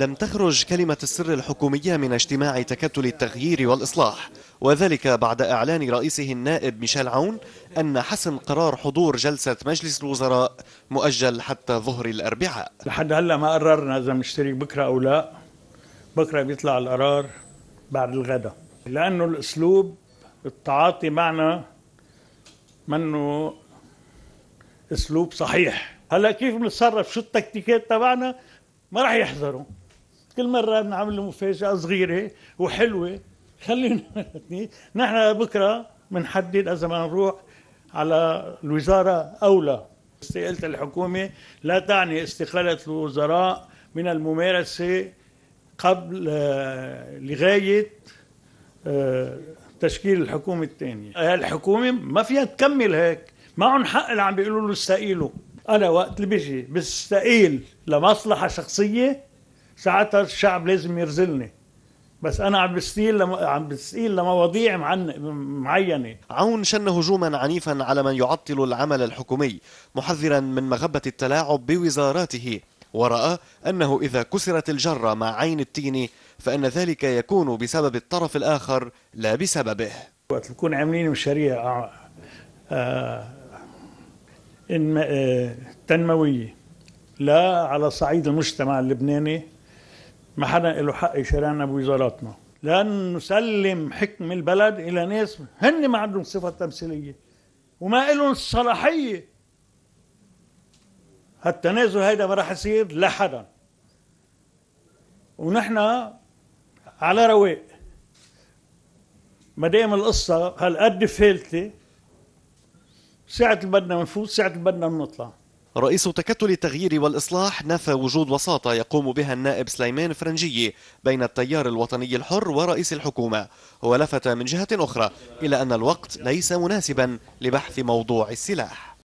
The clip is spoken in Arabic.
لم تخرج كلمة السر الحكومية من اجتماع تكتل التغيير والإصلاح وذلك بعد إعلان رئيسه النائب ميشيل عون أن حسم قرار حضور جلسة مجلس الوزراء مؤجل حتى ظهر الأربعاء لحد هلا ما قررنا إذا مشترك بكرة أو لا بكرة بيطلع القرار بعد الغداء لأنه الأسلوب التعاطي معنا منه أسلوب صحيح هلا كيف بنتصرف شو التكتيكات تبعنا ما راح يحذروا كل مرة بنعمل مفاجأة صغيرة وحلوة خلينا نحن بكرة بنحدد إذا بدنا نروح على الوزارة أو لا استقالة الحكومة لا تعني استقالة الوزراء من الممارسة قبل آه، لغاية آه، تشكيل الحكومة الثانية آه، الحكومة ما فيها تكمل هيك معهم حق اللي عم بيقولوا له استقيلوا أنا وقت اللي بيجي بستقيل لمصلحة شخصية ساعتها الشعب لازم يرزلني بس انا عم بستيل لم... عم بستيل لمواضيع معن... معينه عون شن هجوما عنيفا على من يعطل العمل الحكومي محذرا من مغبه التلاعب بوزاراته وراى انه اذا كسرت الجره مع عين التين فان ذلك يكون بسبب الطرف الاخر لا بسببه وقت بكون عاملين مشاريع آه... آه،, آه، تنمويه لا على صعيد المجتمع اللبناني ما حدا له حق يشارعنا بوزاراتنا لأن نسلم حكم البلد إلى ناس هن ما عندهم صفة تمثيلية وما لهم الصلاحية هالتنازل هيدا ما راح يصير لحدا ونحن على رواق ما دام القصة هالقد فالتة ساعة اللي بدنا نفوت ساعة اللي بدنا نطلع رئيس تكتل التغيير والإصلاح نفى وجود وساطة يقوم بها النائب سليمان فرنجي بين التيار الوطني الحر ورئيس الحكومة ولفت من جهة أخرى إلى أن الوقت ليس مناسبا لبحث موضوع السلاح